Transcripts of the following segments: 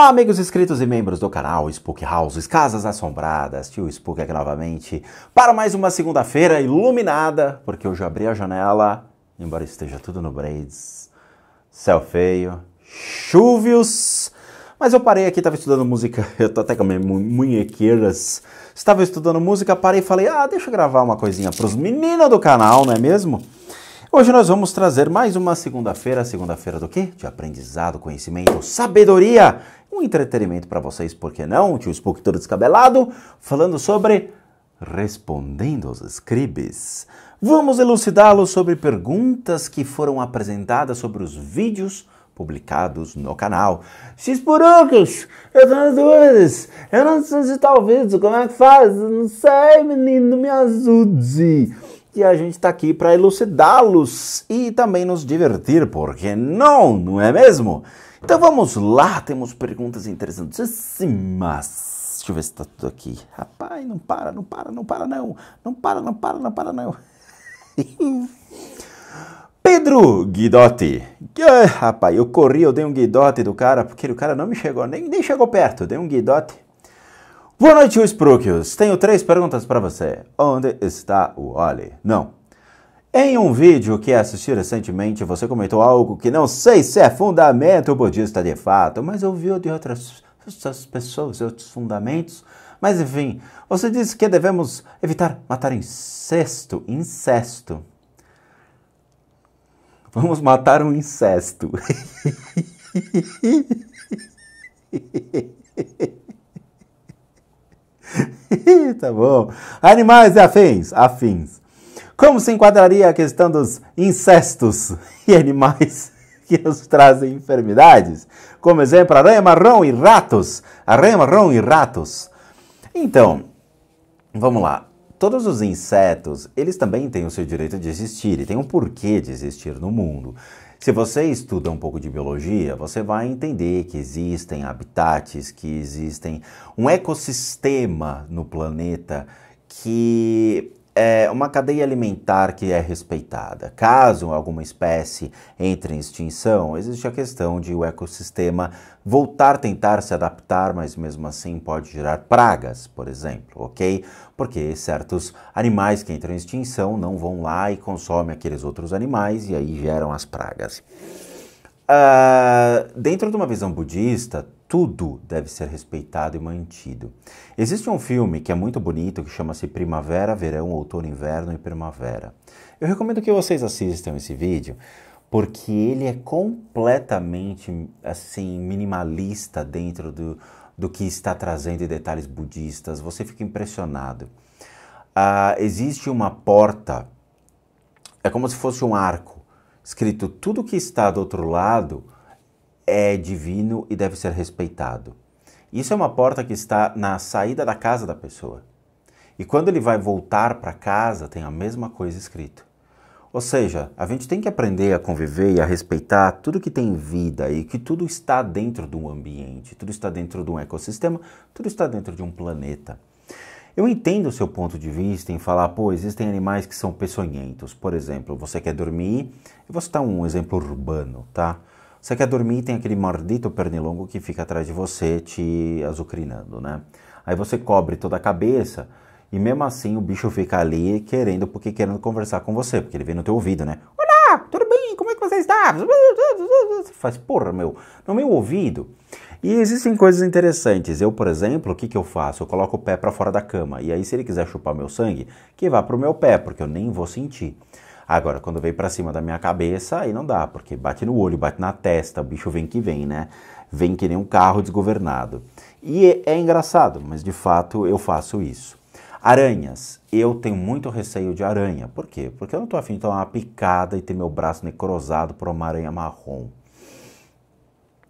Olá, amigos inscritos e membros do canal Spook Houses, Casas Assombradas, tio Spook aqui novamente para mais uma segunda-feira iluminada, porque hoje abri a janela, embora esteja tudo no braids, céu feio, chuvios, mas eu parei aqui, estava estudando música, eu tô até com minhas munhequeiras, estava estudando música, parei e falei, ah, deixa eu gravar uma coisinha para os meninos do canal, não é mesmo? Hoje nós vamos trazer mais uma segunda-feira, segunda-feira do quê? De aprendizado, conhecimento, sabedoria um entretenimento para vocês, por que não? Tio Spook todo descabelado, falando sobre Respondendo aos Scribes. Vamos elucidá-lo sobre perguntas que foram apresentadas sobre os vídeos publicados no canal. X-Purucos, eu tenho dúvidas, eu não sei se talvez vídeo, como é que faz? Eu não sei, menino, me ajude. E a gente está aqui para elucidá-los e também nos divertir, porque não, não é mesmo? Então vamos lá, temos perguntas interessantíssimas. Deixa eu ver se tá tudo aqui. Rapaz, não para, não para, não para não. Não para, não para, não para não. Pedro Guidotti. rapaz, eu corri, eu dei um guidote do cara, porque o cara não me chegou, nem, nem chegou perto, dei um guidote. Boa noite, Sprookios. Tenho três perguntas para você. Onde está o Oli? Não, em um vídeo que assisti recentemente, você comentou algo que não sei se é fundamento budista de fato, mas ouviu de outras, outras pessoas, outros fundamentos. Mas enfim, você disse que devemos evitar matar incesto, incesto. Vamos matar um incesto. tá bom. Animais e afins, afins. Como se enquadraria a questão dos incestos e animais que nos trazem enfermidades? Como exemplo, aranha marrom e ratos. Aranha marrom e ratos. Então, vamos lá. Todos os insetos, eles também têm o seu direito de existir e têm um porquê de existir no mundo. Se você estuda um pouco de biologia, você vai entender que existem habitats, que existem um ecossistema no planeta que é uma cadeia alimentar que é respeitada. Caso alguma espécie entre em extinção, existe a questão de o ecossistema voltar a tentar se adaptar, mas mesmo assim pode gerar pragas, por exemplo, ok? Porque certos animais que entram em extinção não vão lá e consomem aqueles outros animais e aí geram as pragas. Uh, dentro de uma visão budista, tudo deve ser respeitado e mantido. Existe um filme que é muito bonito que chama-se Primavera, Verão, Outono, Inverno e Primavera. Eu recomendo que vocês assistam esse vídeo porque ele é completamente assim minimalista dentro do, do que está trazendo detalhes budistas. Você fica impressionado. Ah, existe uma porta, é como se fosse um arco, escrito tudo que está do outro lado é divino e deve ser respeitado. Isso é uma porta que está na saída da casa da pessoa. E quando ele vai voltar para casa, tem a mesma coisa escrito. Ou seja, a gente tem que aprender a conviver e a respeitar tudo que tem vida e que tudo está dentro de um ambiente, tudo está dentro de um ecossistema, tudo está dentro de um planeta. Eu entendo o seu ponto de vista em falar, pô, existem animais que são peçonhentos. Por exemplo, você quer dormir, eu vou citar um exemplo urbano, tá? Você quer dormir e tem aquele maldito pernilongo que fica atrás de você te azucrinando, né? Aí você cobre toda a cabeça e mesmo assim o bicho fica ali querendo, porque querendo conversar com você, porque ele vem no teu ouvido, né? Olá, tudo bem? Como é que você está? Você faz, porra, meu, no meu ouvido. E existem coisas interessantes. Eu, por exemplo, o que, que eu faço? Eu coloco o pé para fora da cama. E aí, se ele quiser chupar meu sangue, que vá pro meu pé, porque eu nem vou sentir. Agora, quando vem para cima da minha cabeça, aí não dá, porque bate no olho, bate na testa, o bicho vem que vem, né? Vem que nem um carro desgovernado. E é, é engraçado, mas de fato eu faço isso. Aranhas. Eu tenho muito receio de aranha. Por quê? Porque eu não estou afim de tomar uma picada e ter meu braço necrosado por uma aranha marrom.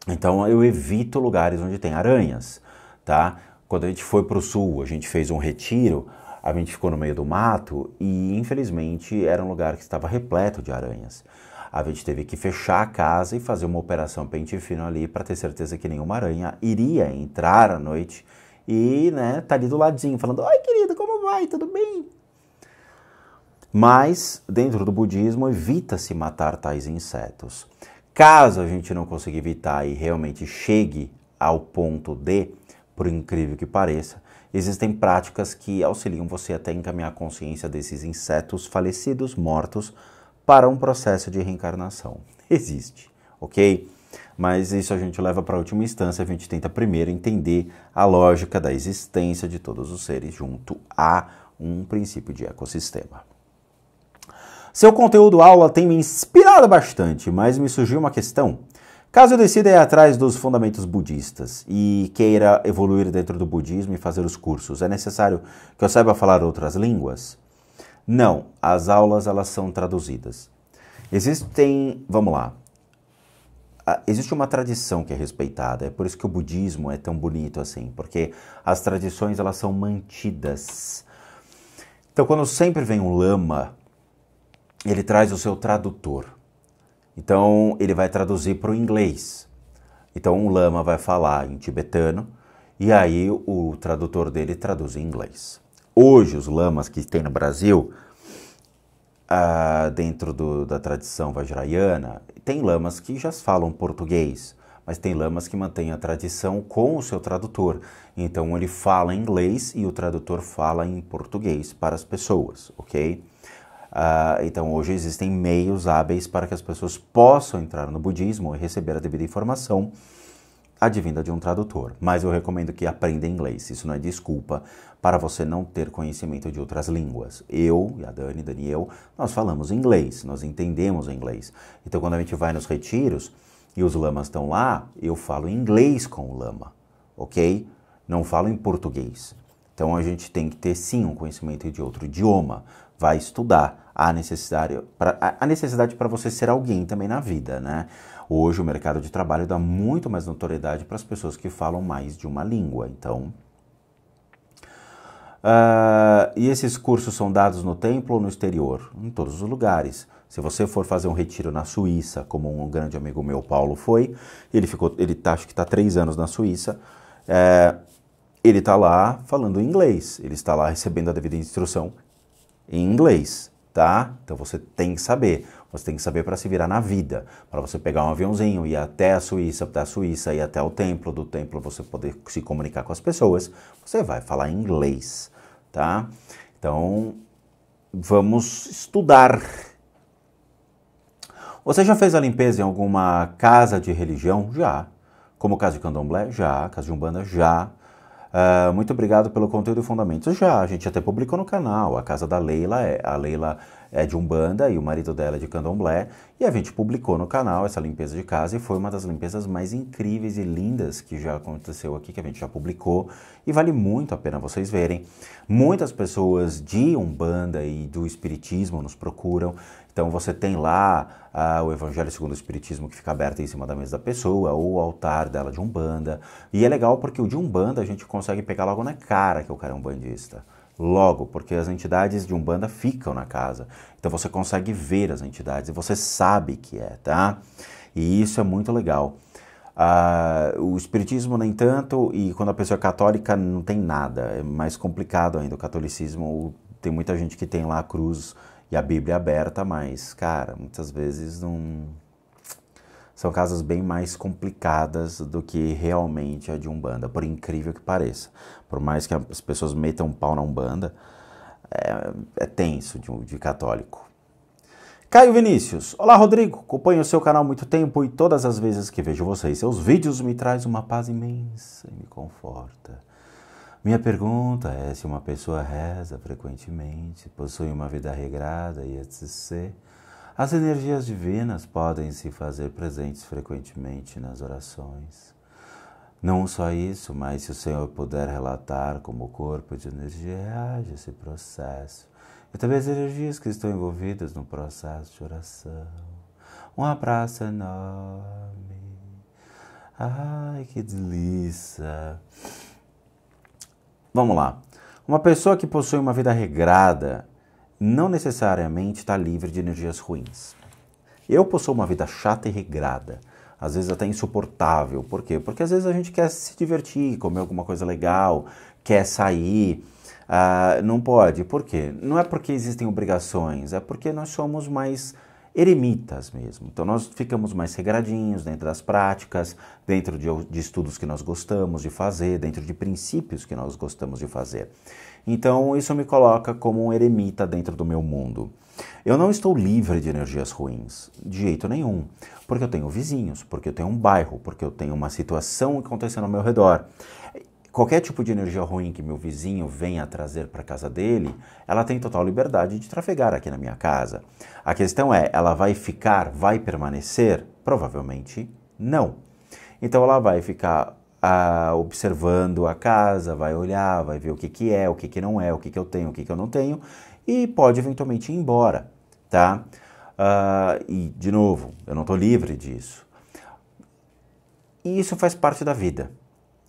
Então eu evito lugares onde tem aranhas, tá? Quando a gente foi para o sul, a gente fez um retiro, a gente ficou no meio do mato e, infelizmente, era um lugar que estava repleto de aranhas. A gente teve que fechar a casa e fazer uma operação pente fino ali para ter certeza que nenhuma aranha iria entrar à noite e, né, tá ali do ladinho, falando: Oi, querido, como vai? Tudo bem? Mas, dentro do budismo, evita-se matar tais insetos. Caso a gente não consiga evitar e realmente chegue ao ponto de, por incrível que pareça, Existem práticas que auxiliam você até encaminhar a consciência desses insetos falecidos, mortos, para um processo de reencarnação. Existe, ok? Mas isso a gente leva para a última instância, a gente tenta primeiro entender a lógica da existência de todos os seres junto a um princípio de ecossistema. Seu conteúdo aula tem me inspirado bastante, mas me surgiu uma questão. Caso eu decida ir atrás dos fundamentos budistas e queira evoluir dentro do budismo e fazer os cursos, é necessário que eu saiba falar outras línguas? Não, as aulas elas são traduzidas. Existem, vamos lá, ah, existe uma tradição que é respeitada, é por isso que o budismo é tão bonito assim, porque as tradições elas são mantidas. Então, quando sempre vem um lama, ele traz o seu tradutor. Então ele vai traduzir para o inglês. Então o lama vai falar em tibetano e aí o tradutor dele traduz em inglês. Hoje os lamas que tem no Brasil, ah, dentro do, da tradição vajrayana, tem lamas que já falam português, mas tem lamas que mantêm a tradição com o seu tradutor. Então ele fala em inglês e o tradutor fala em português para as pessoas, ok? Uh, então, hoje existem meios hábeis para que as pessoas possam entrar no budismo e receber a devida informação advinda de um tradutor. Mas eu recomendo que aprenda inglês. Isso não é desculpa para você não ter conhecimento de outras línguas. Eu e a Dani, Daniel, nós falamos inglês, nós entendemos inglês. Então, quando a gente vai nos retiros e os lamas estão lá, eu falo inglês com o lama, ok? Não falo em português. Então, a gente tem que ter sim um conhecimento de outro idioma vai estudar. Há necessidade para a necessidade para você ser alguém também na vida, né? Hoje o mercado de trabalho dá muito mais notoriedade para as pessoas que falam mais de uma língua. Então, uh, e esses cursos são dados no templo ou no exterior? Em todos os lugares. Se você for fazer um retiro na Suíça, como um grande amigo meu, Paulo, foi, ele ficou, ele tá, acho que está três anos na Suíça. É, ele está lá falando inglês, ele está lá recebendo a devida instrução em inglês, tá? Então você tem que saber. Você tem que saber para se virar na vida, para você pegar um aviãozinho, e ir até a Suíça, a Suíça, e até o templo, do templo você poder se comunicar com as pessoas, você vai falar inglês, tá? Então, vamos estudar. Você já fez a limpeza em alguma casa de religião? Já. Como o caso de candomblé? Já. Caso de umbanda? Já. Uh, muito obrigado pelo conteúdo e fundamentos. Já, a gente até publicou no canal. A casa da Leila é. A Leila é de Umbanda e o marido dela é de Candomblé. E a gente publicou no canal essa limpeza de casa e foi uma das limpezas mais incríveis e lindas que já aconteceu aqui, que a gente já publicou. E vale muito a pena vocês verem. Muitas pessoas de Umbanda e do Espiritismo nos procuram então você tem lá ah, o Evangelho segundo o Espiritismo que fica aberto em cima da mesa da pessoa, ou o altar dela de Umbanda. E é legal porque o de Umbanda a gente consegue pegar logo na cara que o cara é um bandista logo, porque as entidades de Umbanda ficam na casa. Então você consegue ver as entidades e você sabe que é, tá? E isso é muito legal. Uh, o espiritismo nem tanto, e quando a pessoa é católica não tem nada, é mais complicado ainda. O catolicismo tem muita gente que tem lá a cruz e a Bíblia é aberta, mas, cara, muitas vezes não. São casas bem mais complicadas do que realmente a de Umbanda, por incrível que pareça. Por mais que as pessoas metam um pau na Umbanda, é, é tenso de, de católico. Caio Vinícius, olá Rodrigo, acompanho o seu canal há muito tempo e todas as vezes que vejo vocês, seus vídeos me traz uma paz imensa e me conforta. Minha pergunta é se uma pessoa reza frequentemente, possui uma vida regrada e etc. As energias divinas podem se fazer presentes frequentemente nas orações. Não só isso, mas se o Senhor puder relatar como o corpo de energia reage a esse processo, e também as energias que estão envolvidas no processo de oração. Um abraço enorme. Ai, que delícia! Vamos lá. Uma pessoa que possui uma vida regrada não necessariamente está livre de energias ruins. Eu possuo uma vida chata e regrada, às vezes até insuportável. Por quê? Porque às vezes a gente quer se divertir, comer alguma coisa legal, quer sair. Uh, não pode. Por quê? Não é porque existem obrigações, é porque nós somos mais eremitas mesmo. Então nós ficamos mais regradinhos dentro das práticas, dentro de, de, estudos que nós gostamos de fazer, dentro de princípios que nós gostamos de fazer. Então isso me coloca como um eremita dentro do meu mundo. Eu não estou livre de energias ruins, de jeito nenhum, porque eu tenho vizinhos, porque eu tenho um bairro, porque eu tenho uma situação acontecendo ao meu redor qualquer tipo de energia ruim que meu vizinho venha trazer para casa dele, ela tem total liberdade de trafegar aqui na minha casa. A questão é, ela vai ficar, vai permanecer? Provavelmente não. Então ela vai ficar ah, observando a casa, vai olhar, vai ver o que, que é, o que, que não é, o que, que eu tenho, o que, que eu não tenho e pode eventualmente ir embora, tá? Ah, e de novo, eu não estou livre disso. E isso faz parte da vida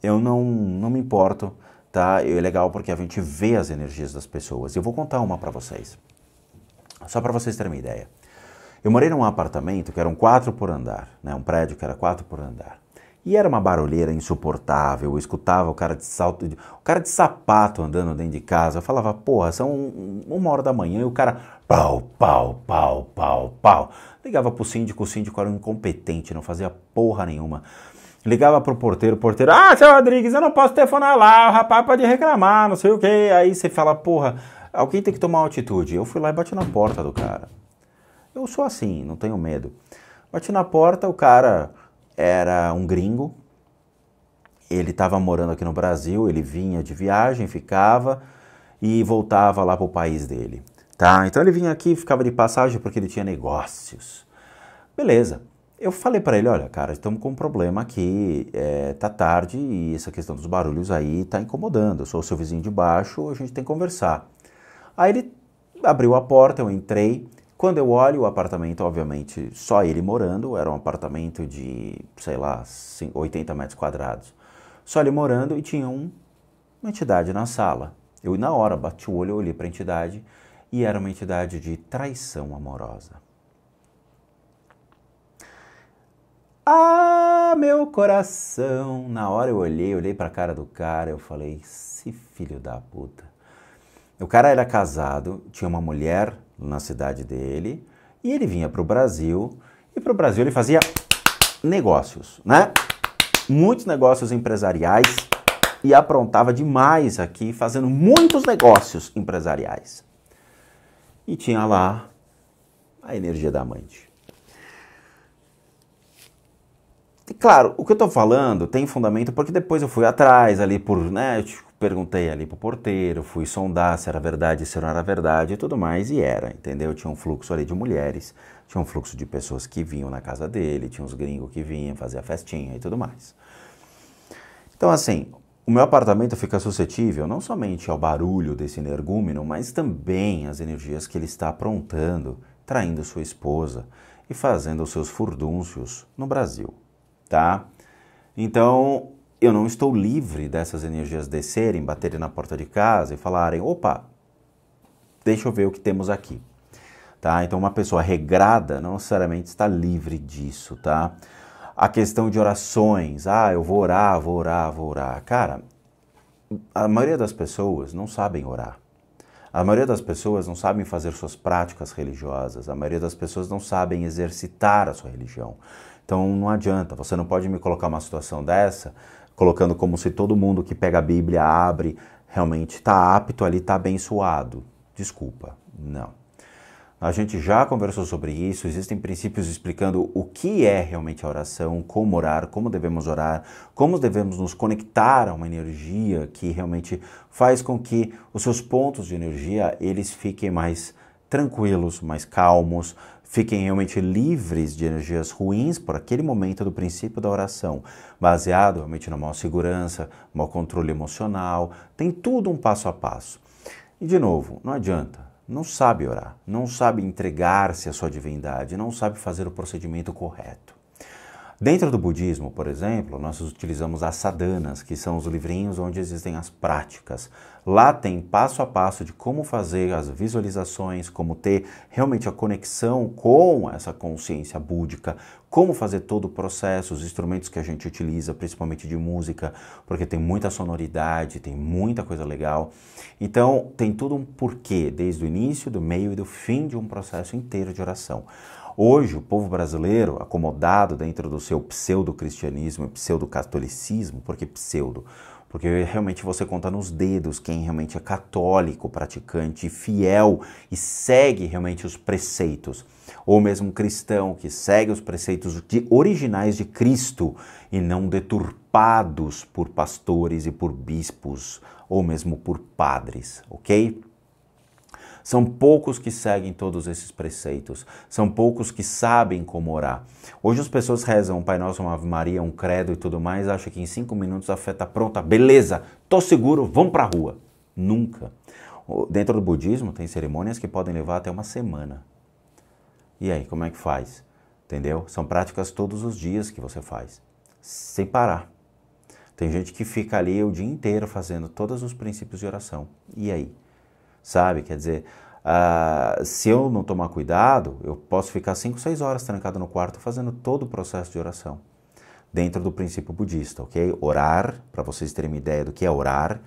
eu não, não me importo, tá? É legal porque a gente vê as energias das pessoas. Eu vou contar uma para vocês, só para vocês terem uma ideia. Eu morei num apartamento que era um quatro por andar, né? Um prédio que era quatro por andar. E era uma barulheira insuportável. Eu escutava o cara de salto, o cara de sapato andando dentro de casa. Eu falava, porra, são uma hora da manhã e o cara pau, pau, pau, pau, pau. Ligava pro síndico, o síndico era um incompetente, não fazia porra nenhuma. Ligava pro porteiro, o porteiro, ah, seu Rodrigues, eu não posso telefonar lá, o rapaz pode reclamar, não sei o quê. Aí você fala, porra, alguém tem que tomar atitude. Eu fui lá e bati na porta do cara. Eu sou assim, não tenho medo. Bati na porta, o cara era um gringo, ele estava morando aqui no Brasil, ele vinha de viagem, ficava e voltava lá pro país dele. Tá? Então ele vinha aqui, ficava de passagem porque ele tinha negócios. Beleza. Eu falei para ele, olha, cara, estamos com um problema aqui, é, tá tarde e essa questão dos barulhos aí tá incomodando. Eu sou o seu vizinho de baixo, a gente tem que conversar. Aí ele abriu a porta, eu entrei. Quando eu olho o apartamento, obviamente, só ele morando, era um apartamento de, sei lá, 80 metros quadrados. Só ele morando e tinha um, uma entidade na sala. Eu, na hora, bati o olho, olhei para a entidade e era uma entidade de traição amorosa. Ah, meu coração! Na hora eu olhei, olhei pra cara do cara, eu falei, se filho da puta. O cara era casado, tinha uma mulher na cidade dele, e ele vinha pro Brasil, e pro Brasil ele fazia negócios, né? Muitos negócios empresariais e aprontava demais aqui, fazendo muitos negócios empresariais. E tinha lá a energia da amante. E claro, o que eu estou falando tem fundamento porque depois eu fui atrás ali por, né, eu perguntei ali pro porteiro, fui sondar se era verdade, se não era verdade e tudo mais, e era, entendeu? Tinha um fluxo ali de mulheres, tinha um fluxo de pessoas que vinham na casa dele, tinha uns gringos que vinham fazer a festinha e tudo mais. Então, assim, o meu apartamento fica suscetível não somente ao barulho desse energúmeno, mas também às energias que ele está aprontando, traindo sua esposa e fazendo os seus furdúncios no Brasil tá? Então, eu não estou livre dessas energias descerem, baterem na porta de casa e falarem: opa, deixa eu ver o que temos aqui. Tá? Então, uma pessoa regrada não necessariamente está livre disso. Tá? A questão de orações: ah, eu vou orar, vou orar, vou orar. Cara, a maioria das pessoas não sabem orar. A maioria das pessoas não sabem fazer suas práticas religiosas, a maioria das pessoas não sabem exercitar a sua religião. Então não adianta, você não pode me colocar uma situação dessa, colocando como se todo mundo que pega a Bíblia, abre, realmente está apto ali, está abençoado. Desculpa, não. A gente já conversou sobre isso, existem princípios explicando o que é realmente a oração, como orar, como devemos orar, como devemos nos conectar a uma energia que realmente faz com que os seus pontos de energia eles fiquem mais tranquilos, mais calmos, fiquem realmente livres de energias ruins por aquele momento do princípio da oração, baseado realmente na maior segurança, maior controle emocional, tem tudo um passo a passo. E de novo, não adianta, não sabe orar, não sabe entregar-se à sua divindade, não sabe fazer o procedimento correto. Dentro do budismo, por exemplo, nós utilizamos as sadhanas, que são os livrinhos onde existem as práticas. Lá tem passo a passo de como fazer as visualizações, como ter realmente a conexão com essa consciência búdica, como fazer todo o processo, os instrumentos que a gente utiliza, principalmente de música, porque tem muita sonoridade, tem muita coisa legal. Então, tem tudo um porquê, desde o início, do meio e do fim de um processo inteiro de oração. Hoje, o povo brasileiro, acomodado dentro do seu pseudo-cristianismo e pseudo-catolicismo, por que pseudo? Porque realmente você conta nos dedos quem realmente é católico, praticante, fiel e segue realmente os preceitos. Ou mesmo cristão que segue os preceitos de, originais de Cristo e não deturpados por pastores e por bispos, ou mesmo por padres, ok? São poucos que seguem todos esses preceitos, são poucos que sabem como orar. Hoje as pessoas rezam um Pai Nosso, uma Ave Maria, um credo e tudo mais, acham que em cinco minutos a fé está pronta, beleza, tô seguro, vamos para a rua. Nunca. Dentro do budismo tem cerimônias que podem levar até uma semana. E aí, como é que faz? Entendeu? São práticas todos os dias que você faz, sem parar. Tem gente que fica ali o dia inteiro fazendo todos os princípios de oração. E aí? sabe? Quer dizer, uh, se eu não tomar cuidado, eu posso ficar 5, 6 horas trancado no quarto fazendo todo o processo de oração. Dentro do princípio budista, ok? Orar, para vocês terem uma ideia do que é orar,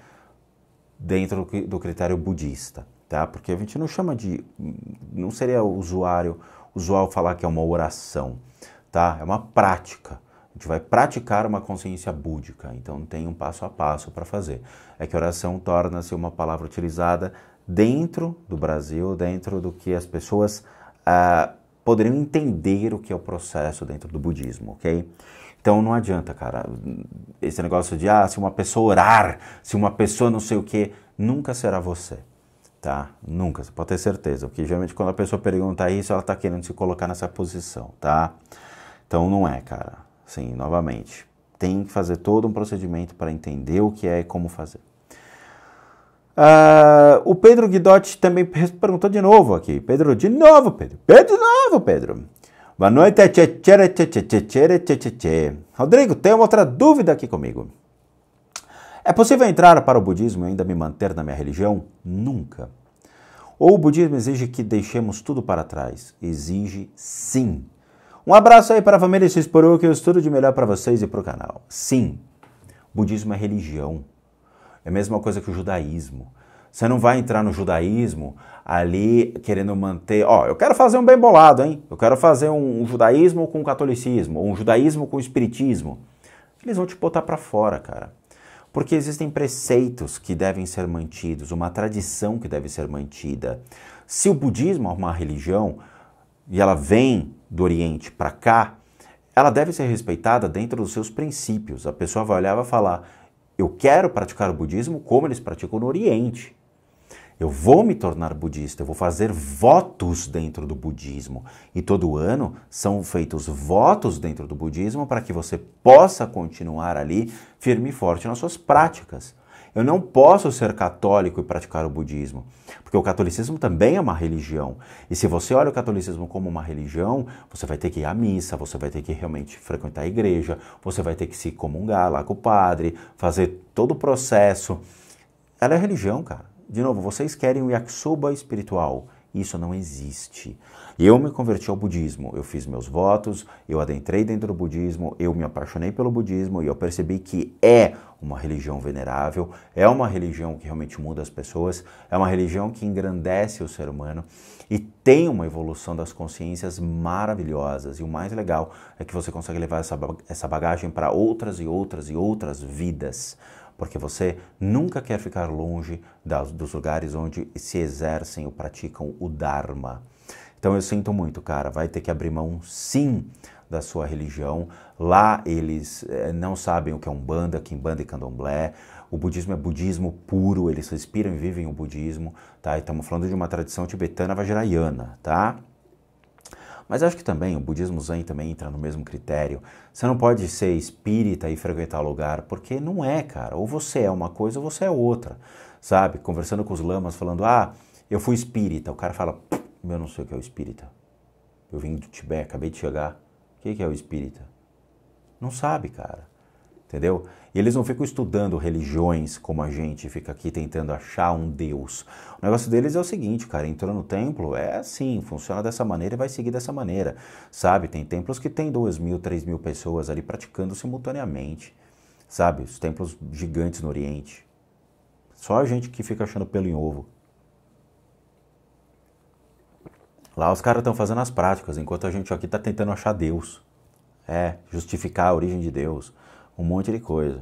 dentro do, do critério budista, tá? Porque a gente não chama de. Não seria usuário, usual falar que é uma oração, tá? É uma prática. A gente vai praticar uma consciência búdica, então tem um passo a passo para fazer. É que oração torna-se uma palavra utilizada dentro do Brasil, dentro do que as pessoas ah, poderiam entender o que é o processo dentro do budismo, ok? Então não adianta, cara, esse negócio de, ah, se uma pessoa orar, se uma pessoa não sei o que, nunca será você, tá? Nunca, você pode ter certeza, porque geralmente quando a pessoa pergunta isso, ela tá querendo se colocar nessa posição, tá? Então não é, cara, sim, novamente, tem que fazer todo um procedimento para entender o que é e como fazer. Uh, o Pedro Guidotti também perguntou de novo aqui. Pedro, de novo, Pedro. Pedro, de novo, Pedro. Boa noite. Rodrigo, tem uma outra dúvida aqui comigo. É possível entrar para o budismo e ainda me manter na minha religião? Nunca. Ou o budismo exige que deixemos tudo para trás? Exige sim. Um abraço aí para a família X por que eu estudo de melhor para vocês e para o canal. Sim, budismo é religião. É a mesma coisa que o judaísmo. Você não vai entrar no judaísmo ali querendo manter. Ó, eu quero fazer um bem bolado, hein? Eu quero fazer um, um judaísmo com o catolicismo, ou um judaísmo com o espiritismo. Eles vão te botar para fora, cara. Porque existem preceitos que devem ser mantidos, uma tradição que deve ser mantida. Se o budismo é uma religião e ela vem do Oriente para cá, ela deve ser respeitada dentro dos seus princípios. A pessoa vai olhar e vai falar: eu quero praticar o budismo como eles praticam no Oriente. Eu vou me tornar budista, eu vou fazer votos dentro do budismo. E todo ano são feitos votos dentro do budismo para que você possa continuar ali firme e forte nas suas práticas. Eu não posso ser católico e praticar o budismo, porque o catolicismo também é uma religião. E se você olha o catolicismo como uma religião, você vai ter que ir à missa, você vai ter que realmente frequentar a igreja, você vai ter que se comungar lá com o padre, fazer todo o processo. Ela é religião, cara. De novo, vocês querem o yakisoba espiritual. Isso não existe. Eu me converti ao budismo, eu fiz meus votos, eu adentrei dentro do budismo, eu me apaixonei pelo budismo e eu percebi que é uma religião venerável, é uma religião que realmente muda as pessoas, é uma religião que engrandece o ser humano e tem uma evolução das consciências maravilhosas. E o mais legal é que você consegue levar essa, essa bagagem para outras e outras e outras vidas porque você nunca quer ficar longe das, dos lugares onde se exercem ou praticam o Dharma. Então eu sinto muito, cara, vai ter que abrir mão sim da sua religião. Lá eles é, não sabem o que é Umbanda, Kimbanda e Candomblé. O budismo é budismo puro, eles respiram e vivem o budismo, tá? E estamos falando de uma tradição tibetana vajrayana, tá? Mas acho que também o budismo zen também entra no mesmo critério. Você não pode ser espírita e frequentar lugar, porque não é, cara. Ou você é uma coisa ou você é outra, sabe? Conversando com os lamas, falando, ah, eu fui espírita. O cara fala, eu não sei o que é o espírita. Eu vim do Tibete, acabei de chegar. O é que é o espírita? Não sabe, cara. Entendeu? E eles não ficam estudando religiões como a gente fica aqui tentando achar um Deus. O negócio deles é o seguinte, cara, entrou no templo, é assim, funciona dessa maneira e vai seguir dessa maneira. Sabe? Tem templos que tem 2 mil, 3 mil pessoas ali praticando simultaneamente. Sabe? Os templos gigantes no Oriente. Só a gente que fica achando pelo em ovo. Lá os caras estão fazendo as práticas, enquanto a gente aqui está tentando achar Deus. É, justificar a origem de Deus. Um monte de coisa.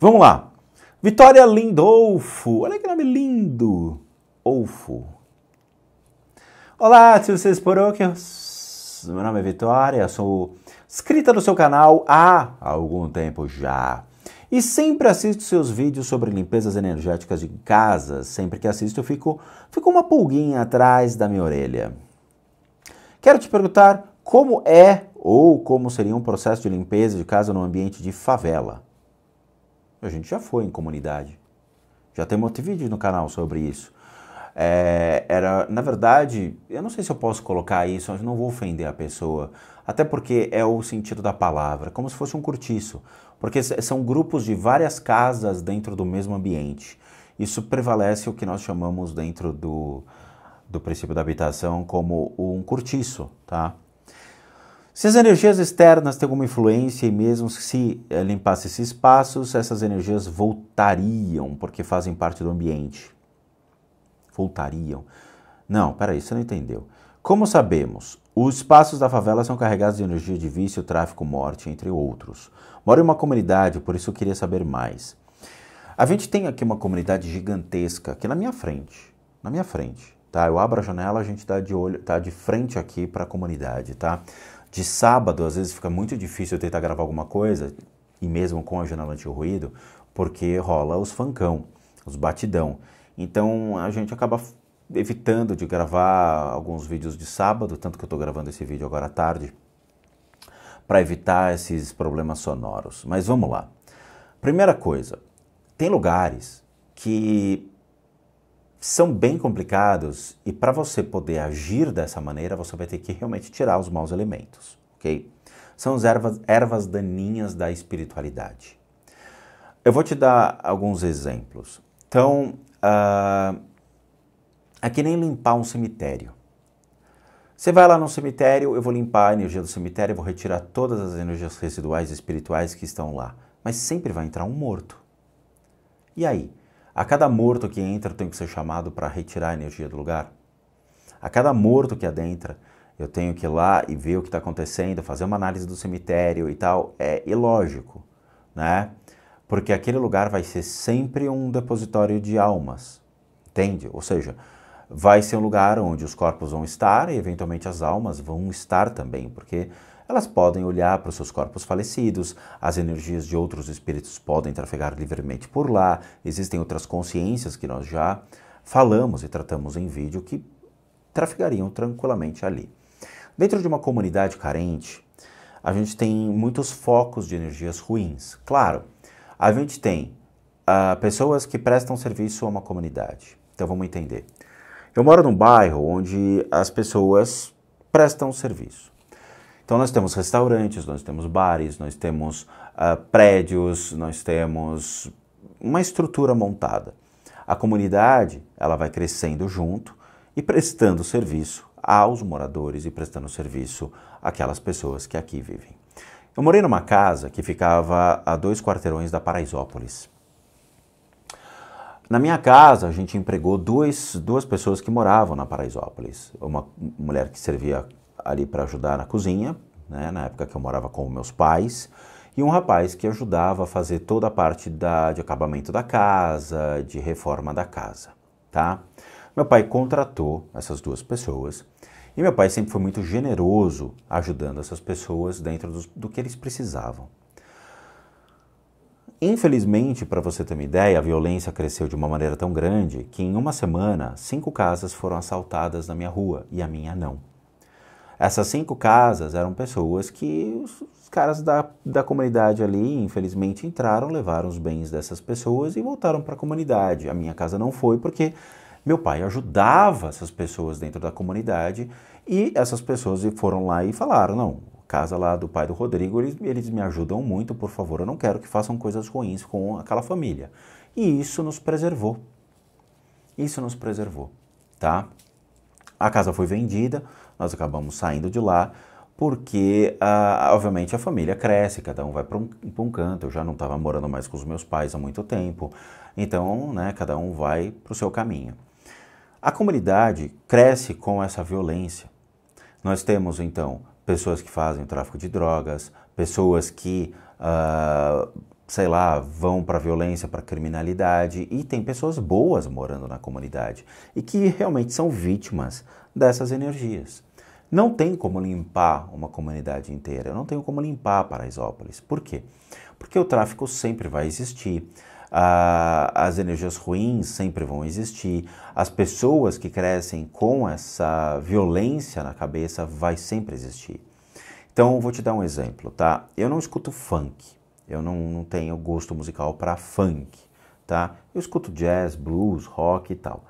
Vamos lá. Vitória Lindolfo. Olha que nome lindo. Olfo. Olá, se vocês foram aqui. Meu nome é Vitória, sou inscrita no seu canal há algum tempo já. E sempre assisto seus vídeos sobre limpezas energéticas de casas. Sempre que assisto, eu fico, fico uma pulguinha atrás da minha orelha. Quero te perguntar como é ou como seria um processo de limpeza de casa no ambiente de favela. A gente já foi em comunidade. Já tem um monte de vídeo no canal sobre isso. É, era, na verdade, eu não sei se eu posso colocar isso, mas não vou ofender a pessoa, até porque é o sentido da palavra, como se fosse um cortiço, porque são grupos de várias casas dentro do mesmo ambiente. Isso prevalece o que nós chamamos dentro do, do princípio da habitação como um cortiço, tá? Se as energias externas têm alguma influência e mesmo se eh, limpasse esses espaços, essas energias voltariam, porque fazem parte do ambiente voltariam. Não, peraí, você não entendeu. Como sabemos, os espaços da favela são carregados de energia de vício, tráfico, morte, entre outros. Moro em uma comunidade, por isso eu queria saber mais. A gente tem aqui uma comunidade gigantesca, que na minha frente, na minha frente, tá? Eu abro a janela, a gente tá de olho, tá de frente aqui para a comunidade, tá? De sábado, às vezes fica muito difícil eu tentar gravar alguma coisa, e mesmo com a janela anti-ruído, porque rola os fancão, os batidão. Então a gente acaba evitando de gravar alguns vídeos de sábado, tanto que eu estou gravando esse vídeo agora à tarde, para evitar esses problemas sonoros. Mas vamos lá. Primeira coisa, tem lugares que são bem complicados e para você poder agir dessa maneira, você vai ter que realmente tirar os maus elementos, ok? São as ervas, ervas daninhas da espiritualidade. Eu vou te dar alguns exemplos. Então, Uh, é que nem limpar um cemitério. Você vai lá no cemitério, eu vou limpar a energia do cemitério, vou retirar todas as energias residuais espirituais que estão lá. Mas sempre vai entrar um morto. E aí? A cada morto que entra, eu tenho que ser chamado para retirar a energia do lugar? A cada morto que adentra, eu tenho que ir lá e ver o que está acontecendo, fazer uma análise do cemitério e tal? É ilógico, né? porque aquele lugar vai ser sempre um depositório de almas, entende? Ou seja, vai ser um lugar onde os corpos vão estar e eventualmente as almas vão estar também, porque elas podem olhar para os seus corpos falecidos, as energias de outros espíritos podem trafegar livremente por lá, existem outras consciências que nós já falamos e tratamos em vídeo que trafegariam tranquilamente ali. Dentro de uma comunidade carente, a gente tem muitos focos de energias ruins. Claro, a gente tem uh, pessoas que prestam serviço a uma comunidade. Então vamos entender. Eu moro num bairro onde as pessoas prestam serviço. Então nós temos restaurantes, nós temos bares, nós temos uh, prédios, nós temos uma estrutura montada. A comunidade ela vai crescendo junto e prestando serviço aos moradores e prestando serviço àquelas pessoas que aqui vivem. Eu morei numa casa que ficava a dois quarteirões da Paraisópolis. Na minha casa, a gente empregou dois, duas pessoas que moravam na Paraisópolis. Uma mulher que servia ali para ajudar na cozinha, né, na época que eu morava com meus pais, e um rapaz que ajudava a fazer toda a parte da, de acabamento da casa, de reforma da casa. Tá? Meu pai contratou essas duas pessoas e meu pai sempre foi muito generoso ajudando essas pessoas dentro do, do que eles precisavam. Infelizmente, para você ter uma ideia, a violência cresceu de uma maneira tão grande que em uma semana, cinco casas foram assaltadas na minha rua e a minha não. Essas cinco casas eram pessoas que os, os caras da, da comunidade ali, infelizmente, entraram, levaram os bens dessas pessoas e voltaram para a comunidade. A minha casa não foi porque meu pai ajudava essas pessoas dentro da comunidade e essas pessoas foram lá e falaram: não, casa lá do pai do Rodrigo, eles, eles me ajudam muito, por favor, eu não quero que façam coisas ruins com aquela família. E isso nos preservou. Isso nos preservou, tá? A casa foi vendida, nós acabamos saindo de lá, porque, ah, obviamente, a família cresce, cada um vai para um, um, canto. Eu já não estava morando mais com os meus pais há muito tempo, então, né, cada um vai para o seu caminho. A comunidade cresce com essa violência. Nós temos, então, pessoas que fazem tráfico de drogas, pessoas que, uh, sei lá, vão para violência, para criminalidade, e tem pessoas boas morando na comunidade e que realmente são vítimas dessas energias. Não tem como limpar uma comunidade inteira, não tem como limpar Paraisópolis. Por quê? Porque o tráfico sempre vai existir, as energias ruins sempre vão existir, as pessoas que crescem com essa violência na cabeça vai sempre existir. Então, vou te dar um exemplo, tá? Eu não escuto funk, eu não, não tenho gosto musical para funk, tá? Eu escuto jazz, blues, rock e tal.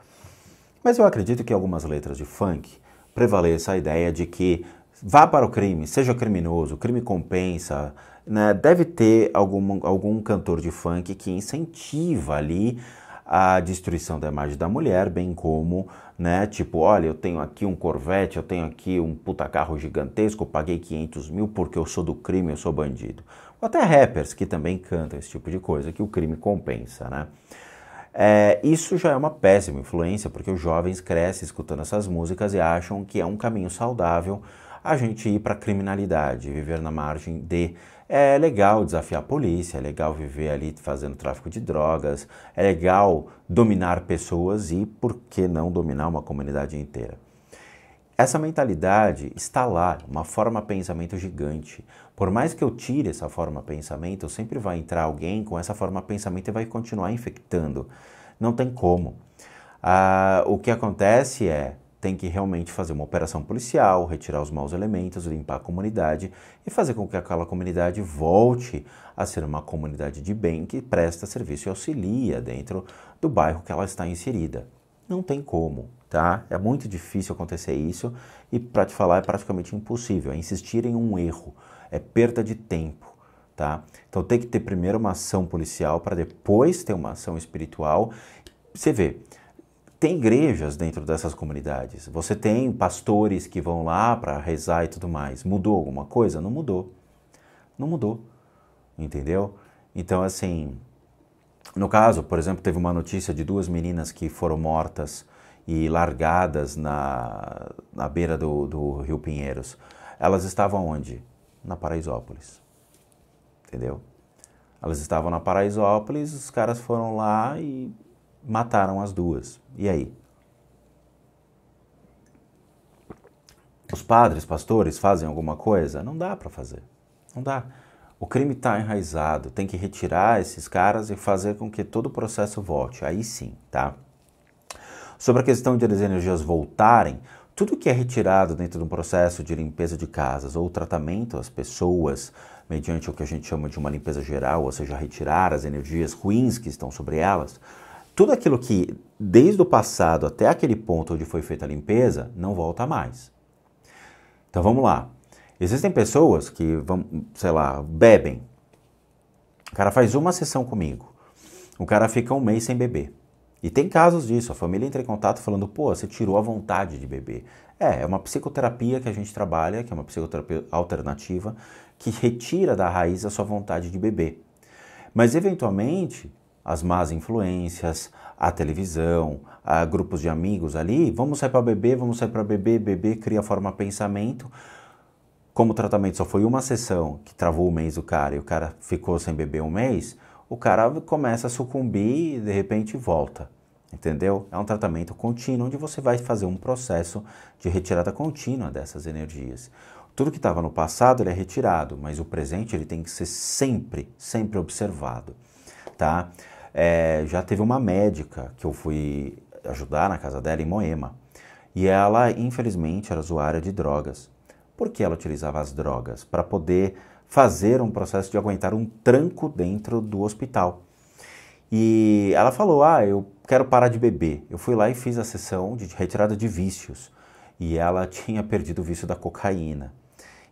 Mas eu acredito que algumas letras de funk prevaleça a ideia de que vá para o crime, seja criminoso, o crime compensa, né? Deve ter algum, algum cantor de funk que incentiva ali a destruição da imagem da mulher, bem como, né, tipo, olha, eu tenho aqui um Corvette, eu tenho aqui um puta carro gigantesco, eu paguei 500 mil porque eu sou do crime, eu sou bandido. Ou até rappers que também cantam esse tipo de coisa, que o crime compensa, né? É, isso já é uma péssima influência, porque os jovens crescem escutando essas músicas e acham que é um caminho saudável a gente ir para a criminalidade, viver na margem de é legal desafiar a polícia, é legal viver ali fazendo tráfico de drogas, é legal dominar pessoas e, por que não, dominar uma comunidade inteira. Essa mentalidade está lá, uma forma pensamento gigante. Por mais que eu tire essa forma pensamento, sempre vai entrar alguém com essa forma pensamento e vai continuar infectando. Não tem como. Ah, o que acontece é, tem que realmente fazer uma operação policial, retirar os maus elementos, limpar a comunidade e fazer com que aquela comunidade volte a ser uma comunidade de bem que presta serviço e auxilia dentro do bairro que ela está inserida. Não tem como, tá? É muito difícil acontecer isso e para te falar é praticamente impossível. É insistir em um erro, é perda de tempo. Tá? Então tem que ter primeiro uma ação policial para depois ter uma ação espiritual. Você vê, tem igrejas dentro dessas comunidades. Você tem pastores que vão lá para rezar e tudo mais. Mudou alguma coisa? Não mudou. Não mudou. Entendeu? Então, assim, no caso, por exemplo, teve uma notícia de duas meninas que foram mortas e largadas na, na beira do, do Rio Pinheiros. Elas estavam onde? Na Paraisópolis. Entendeu? Elas estavam na Paraisópolis, os caras foram lá e mataram as duas. E aí? Os padres, pastores fazem alguma coisa? Não dá para fazer. Não dá. O crime está enraizado. Tem que retirar esses caras e fazer com que todo o processo volte. Aí sim, tá? Sobre a questão de as energias voltarem, tudo que é retirado dentro de um processo de limpeza de casas ou tratamento às pessoas, mediante o que a gente chama de uma limpeza geral, ou seja, retirar as energias ruins que estão sobre elas, tudo aquilo que desde o passado até aquele ponto onde foi feita a limpeza não volta mais. Então vamos lá. Existem pessoas que vão, sei lá, bebem. O cara faz uma sessão comigo. O cara fica um mês sem beber. E tem casos disso, a família entra em contato falando, pô, você tirou a vontade de beber. É, é uma psicoterapia que a gente trabalha, que é uma psicoterapia alternativa, que retira da raiz a sua vontade de beber. Mas eventualmente, as más influências, a televisão, a grupos de amigos ali, vamos sair para beber, vamos sair para beber, beber cria forma pensamento. Como o tratamento só foi uma sessão que travou o mês do cara e o cara ficou sem beber um mês, o cara começa a sucumbir e de repente volta. Entendeu? É um tratamento contínuo onde você vai fazer um processo de retirada contínua dessas energias. Tudo que estava no passado ele é retirado, mas o presente ele tem que ser sempre, sempre observado, tá? É, já teve uma médica que eu fui ajudar na casa dela em Moema. E ela, infelizmente, era usuária de drogas. Por que ela utilizava as drogas? Para poder fazer um processo de aguentar um tranco dentro do hospital. E ela falou: Ah, eu quero parar de beber. Eu fui lá e fiz a sessão de retirada de vícios. E ela tinha perdido o vício da cocaína.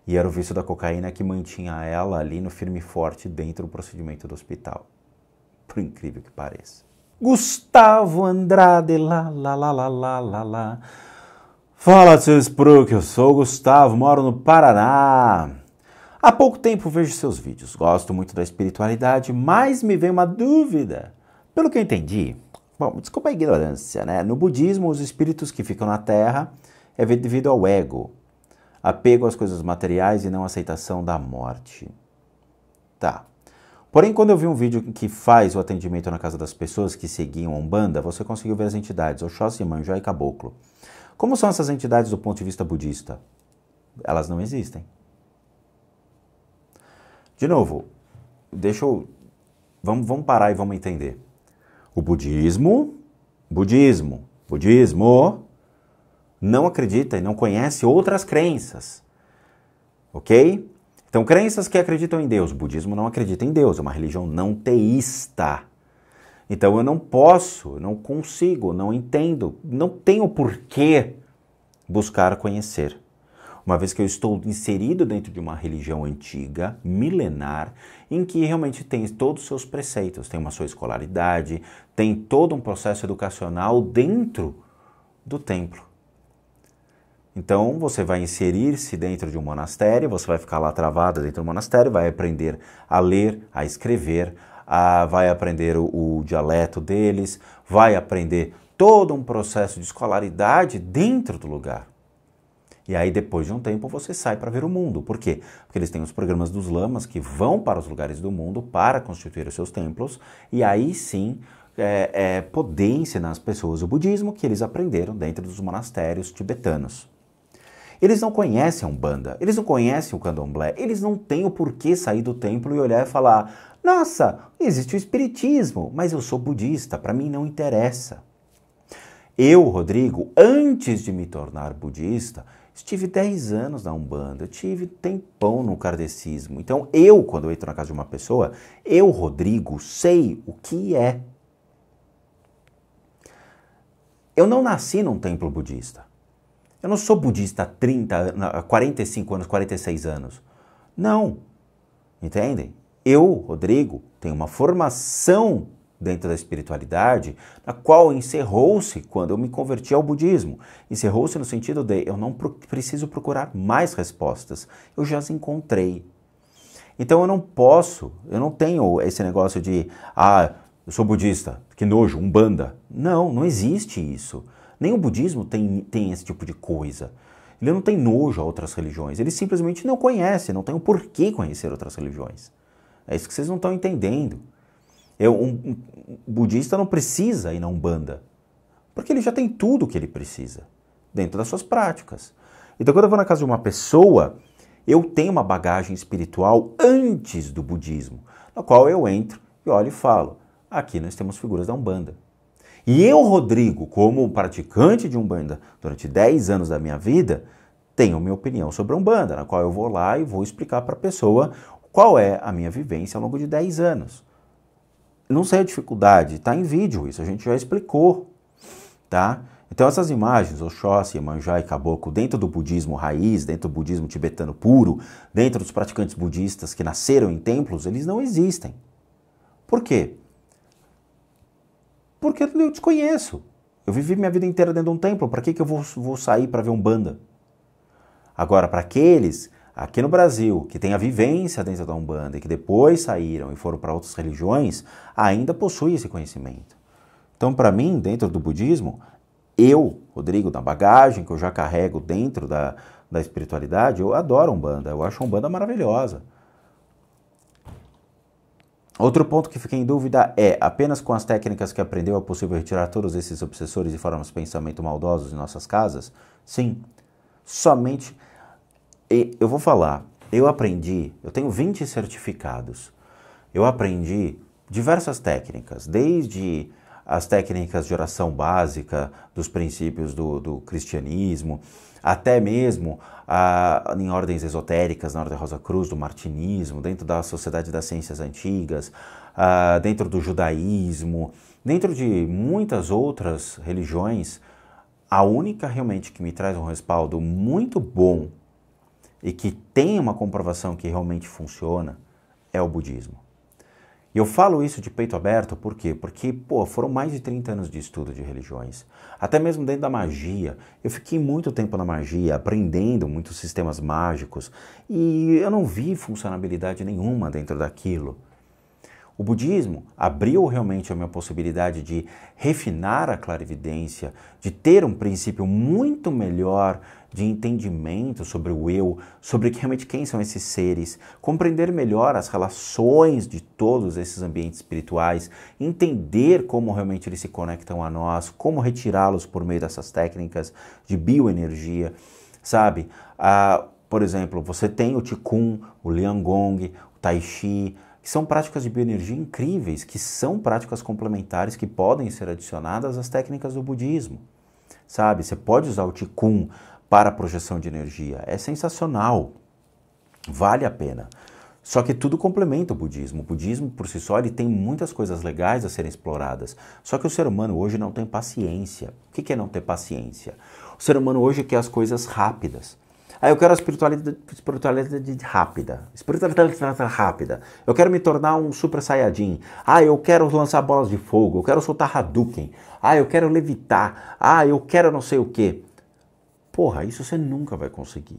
E era o vício da cocaína que mantinha ela ali no firme e forte dentro do procedimento do hospital por incrível que pareça. Gustavo Andrade, lá, lá, lá, lá, lá, lá, lá. Fala, seus Spruck, eu sou o Gustavo, moro no Paraná. Há pouco tempo vejo seus vídeos, gosto muito da espiritualidade, mas me vem uma dúvida. Pelo que eu entendi, bom, desculpa a ignorância, né? No budismo, os espíritos que ficam na Terra é devido ao ego, apego às coisas materiais e não aceitação da morte. Tá. Porém, quando eu vi um vídeo que faz o atendimento na casa das pessoas que seguiam a Umbanda, você conseguiu ver as entidades Oxóssi, Manjó e Caboclo. Como são essas entidades do ponto de vista budista? Elas não existem. De novo, deixa eu... Vamos, vamos parar e vamos entender. O budismo, budismo, budismo não acredita e não conhece outras crenças, ok? Então, crenças que acreditam em Deus. O budismo não acredita em Deus, é uma religião não teísta. Então, eu não posso, não consigo, não entendo, não tenho porquê buscar conhecer. Uma vez que eu estou inserido dentro de uma religião antiga, milenar, em que realmente tem todos os seus preceitos, tem uma sua escolaridade, tem todo um processo educacional dentro do templo. Então você vai inserir-se dentro de um monastério, você vai ficar lá travado dentro do monastério, vai aprender a ler, a escrever, a, vai aprender o, o dialeto deles, vai aprender todo um processo de escolaridade dentro do lugar. E aí, depois de um tempo, você sai para ver o mundo. Por quê? Porque eles têm os programas dos lamas que vão para os lugares do mundo para constituir os seus templos e aí sim é, é, poder ensinar as pessoas o budismo que eles aprenderam dentro dos monastérios tibetanos. Eles não conhecem a Umbanda, eles não conhecem o Candomblé, eles não têm o porquê sair do templo e olhar e falar: nossa, existe o Espiritismo, mas eu sou budista, para mim não interessa. Eu, Rodrigo, antes de me tornar budista, estive 10 anos na Umbanda, eu tive tempão no kardecismo. Então, eu, quando eu entro na casa de uma pessoa, eu, Rodrigo, sei o que é. Eu não nasci num templo budista. Eu não sou budista há 30, 45 anos, 46 anos. Não. Entendem? Eu, Rodrigo, tenho uma formação dentro da espiritualidade, a qual encerrou-se quando eu me converti ao budismo. Encerrou-se no sentido de eu não preciso procurar mais respostas, eu já as encontrei. Então eu não posso, eu não tenho esse negócio de, ah, eu sou budista, que nojo, umbanda. Não, não existe isso. Nem o budismo tem, tem esse tipo de coisa. Ele não tem nojo a outras religiões, ele simplesmente não conhece, não tem o um porquê conhecer outras religiões. É isso que vocês não estão entendendo. Eu, um, um, budista não precisa ir na Umbanda, porque ele já tem tudo o que ele precisa dentro das suas práticas. Então, quando eu vou na casa de uma pessoa, eu tenho uma bagagem espiritual antes do budismo, na qual eu entro e olho e falo: aqui nós temos figuras da Umbanda. E eu, Rodrigo, como praticante de Umbanda durante 10 anos da minha vida, tenho minha opinião sobre a Umbanda, na qual eu vou lá e vou explicar para a pessoa qual é a minha vivência ao longo de 10 anos. Não sei a dificuldade, está em vídeo isso, a gente já explicou, tá? Então essas imagens, Oxóssi, manjá e Caboclo, dentro do budismo raiz, dentro do budismo tibetano puro, dentro dos praticantes budistas que nasceram em templos, eles não existem. Por quê? Porque eu desconheço. Eu vivi minha vida inteira dentro de um templo, para que, que eu vou, vou sair para ver um banda? Agora, para aqueles aqui no Brasil que têm a vivência dentro da Umbanda e que depois saíram e foram para outras religiões, ainda possuem esse conhecimento. Então, para mim, dentro do budismo, eu, Rodrigo, na bagagem que eu já carrego dentro da, da espiritualidade, eu adoro Umbanda, eu acho a Umbanda maravilhosa. Outro ponto que fica em dúvida é: apenas com as técnicas que aprendeu é possível retirar todos esses obsessores e formas de pensamento maldosos de nossas casas? Sim. Somente. eu vou falar, eu aprendi, eu tenho 20 certificados. Eu aprendi diversas técnicas, desde as técnicas de oração básica dos princípios do, do cristianismo, até mesmo a, em ordens esotéricas, na Ordem Rosa Cruz, do martinismo, dentro da Sociedade das Ciências Antigas, a, dentro do judaísmo, dentro de muitas outras religiões, a única realmente que me traz um respaldo muito bom e que tem uma comprovação que realmente funciona é o budismo. E eu falo isso de peito aberto por quê? Porque, pô, foram mais de 30 anos de estudo de religiões. Até mesmo dentro da magia. Eu fiquei muito tempo na magia, aprendendo muitos sistemas mágicos. E eu não vi funcionalidade nenhuma dentro daquilo. O budismo abriu realmente a minha possibilidade de refinar a clarividência, de ter um princípio muito melhor de entendimento sobre o eu, sobre realmente quem são esses seres, compreender melhor as relações de todos esses ambientes espirituais, entender como realmente eles se conectam a nós, como retirá-los por meio dessas técnicas de bioenergia, sabe? Ah, por exemplo, você tem o Qigong, o Liangong, o Tai Chi, que são práticas de bioenergia incríveis, que são práticas complementares que podem ser adicionadas às técnicas do budismo. Sabe, você pode usar o Qigong para a projeção de energia. É sensacional, vale a pena. Só que tudo complementa o budismo. O budismo, por si só, ele tem muitas coisas legais a serem exploradas. Só que o ser humano hoje não tem paciência. O que é não ter paciência? O ser humano hoje quer as coisas rápidas. Ah, eu quero a espiritualidade, espiritualidade rápida. Espiritualidade rápida. Eu quero me tornar um super saiyajin. Ah, eu quero lançar bolas de fogo. Eu quero soltar Hadouken. Ah, eu quero levitar. Ah, eu quero não sei o quê. Porra, isso você nunca vai conseguir.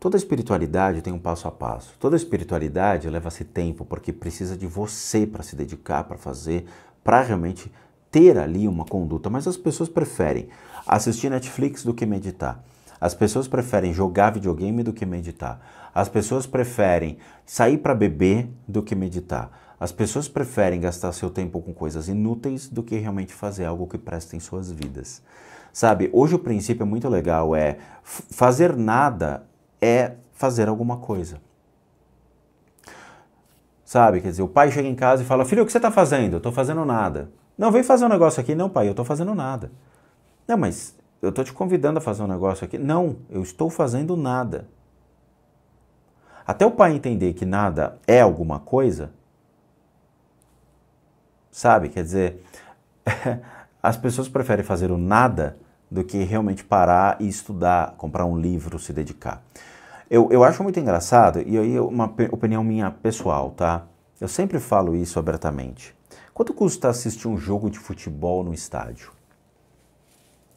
Toda espiritualidade tem um passo a passo. Toda espiritualidade leva-se tempo, porque precisa de você para se dedicar, para fazer, para realmente ter ali uma conduta. Mas as pessoas preferem assistir Netflix do que meditar. As pessoas preferem jogar videogame do que meditar. As pessoas preferem sair para beber do que meditar. As pessoas preferem gastar seu tempo com coisas inúteis do que realmente fazer algo que preste em suas vidas. Sabe, hoje o princípio é muito legal, é fazer nada é fazer alguma coisa. Sabe, quer dizer, o pai chega em casa e fala, filho, o que você está fazendo? Eu estou fazendo nada. Não, vem fazer um negócio aqui. Não, pai, eu estou fazendo nada. Não, mas eu estou te convidando a fazer um negócio aqui. Não, eu estou fazendo nada. Até o pai entender que nada é alguma coisa, sabe? Quer dizer, As pessoas preferem fazer o nada do que realmente parar e estudar, comprar um livro, se dedicar. Eu, eu acho muito engraçado, e aí é uma opinião minha pessoal, tá? Eu sempre falo isso abertamente. Quanto custa assistir um jogo de futebol no estádio?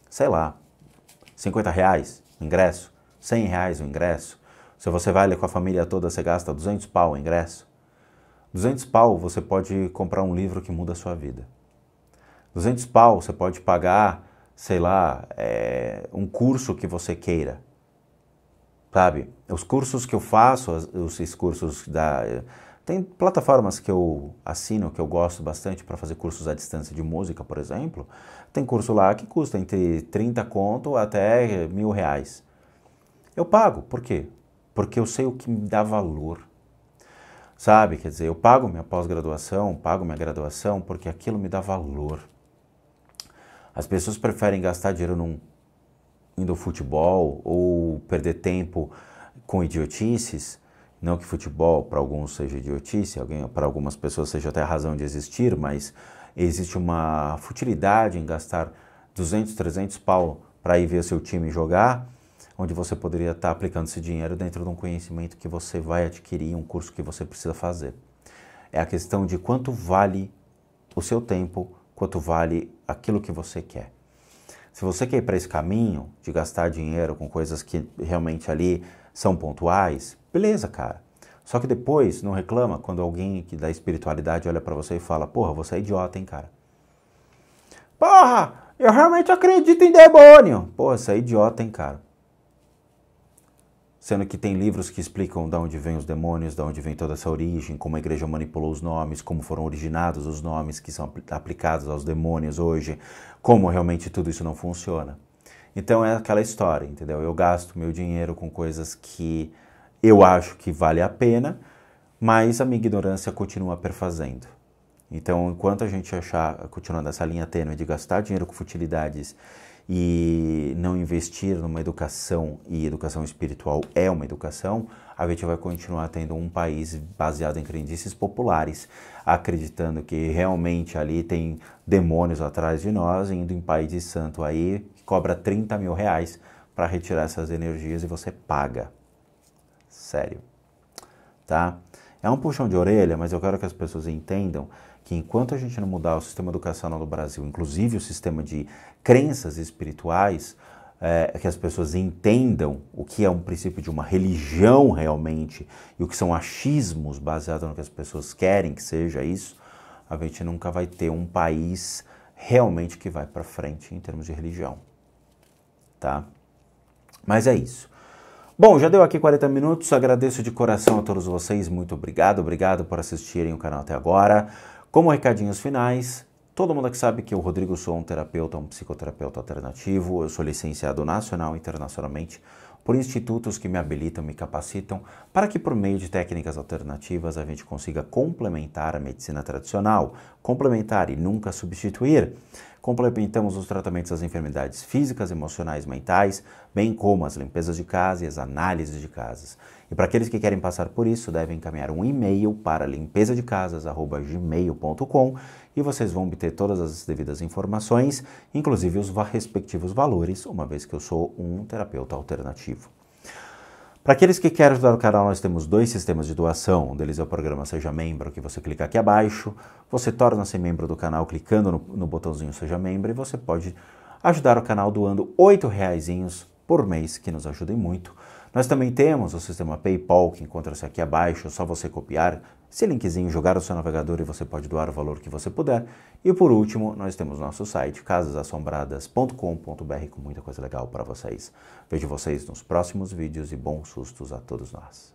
Sei lá, 50 reais o ingresso? 100 reais o ingresso? Se você vai ali com a família toda, você gasta 200 pau o ingresso? 200 pau você pode comprar um livro que muda a sua vida. 200 pau você pode pagar, sei lá, é, um curso que você queira. Sabe? Os cursos que eu faço, os cursos da. Tem plataformas que eu assino, que eu gosto bastante para fazer cursos à distância de música, por exemplo. Tem curso lá que custa entre 30 conto até mil reais. Eu pago, por quê? Porque eu sei o que me dá valor. Sabe? Quer dizer, eu pago minha pós-graduação, pago minha graduação porque aquilo me dá valor. As pessoas preferem gastar dinheiro num, indo ao futebol ou perder tempo com idiotices. Não que futebol para alguns seja idiotice, para algumas pessoas seja até a razão de existir, mas existe uma futilidade em gastar 200, 300 pau para ir ver seu time jogar, onde você poderia estar tá aplicando esse dinheiro dentro de um conhecimento que você vai adquirir, um curso que você precisa fazer. É a questão de quanto vale o seu tempo quanto vale aquilo que você quer. Se você quer ir para esse caminho de gastar dinheiro com coisas que realmente ali são pontuais, beleza, cara. Só que depois não reclama quando alguém que da espiritualidade olha para você e fala: "Porra, você é idiota, hein, cara?" Porra, eu realmente acredito em demônio. Porra, você é idiota, hein, cara sendo que tem livros que explicam de onde vêm os demônios, de onde vem toda essa origem, como a igreja manipulou os nomes, como foram originados os nomes que são aplicados aos demônios hoje, como realmente tudo isso não funciona. Então é aquela história, entendeu? Eu gasto meu dinheiro com coisas que eu acho que vale a pena, mas a minha ignorância continua perfazendo. Então, enquanto a gente achar, continuando essa linha tênue de gastar dinheiro com futilidades e não investir numa educação, e educação espiritual é uma educação, a gente vai continuar tendo um país baseado em crendices populares, acreditando que realmente ali tem demônios atrás de nós, indo em país de santo aí, que cobra 30 mil reais para retirar essas energias e você paga. Sério. Tá? É um puxão de orelha, mas eu quero que as pessoas entendam que enquanto a gente não mudar o sistema educacional do Brasil, inclusive o sistema de crenças espirituais, é, que as pessoas entendam o que é um princípio de uma religião realmente e o que são achismos baseados no que as pessoas querem que seja isso, a gente nunca vai ter um país realmente que vai para frente em termos de religião, tá? Mas é isso. Bom, já deu aqui 40 minutos. Agradeço de coração a todos vocês. Muito obrigado, obrigado por assistirem o canal até agora. Como recadinhos finais, Todo mundo que sabe que eu, Rodrigo, sou um terapeuta, um psicoterapeuta alternativo, eu sou licenciado nacional e internacionalmente por institutos que me habilitam, me capacitam, para que por meio de técnicas alternativas a gente consiga complementar a medicina tradicional, complementar e nunca substituir Complementamos os tratamentos às enfermidades físicas, emocionais, mentais, bem como as limpezas de casa e as análises de casas. E para aqueles que querem passar por isso, devem encaminhar um e-mail para limpeza de casas@gmail.com e vocês vão obter todas as devidas informações, inclusive os respectivos valores, uma vez que eu sou um terapeuta alternativo. Para aqueles que querem ajudar o canal, nós temos dois sistemas de doação. Um deles é o programa Seja Membro, que você clica aqui abaixo. Você torna-se membro do canal clicando no, no, botãozinho Seja Membro e você pode ajudar o canal doando R$ reaisinhos por mês, que nos ajudem muito. Nós também temos o sistema PayPal, que encontra-se aqui abaixo, é só você copiar, se linkzinho jogar o seu navegador e você pode doar o valor que você puder. E por último, nós temos nosso site casasassombradas.com.br com muita coisa legal para vocês. Vejo vocês nos próximos vídeos e bons sustos a todos nós.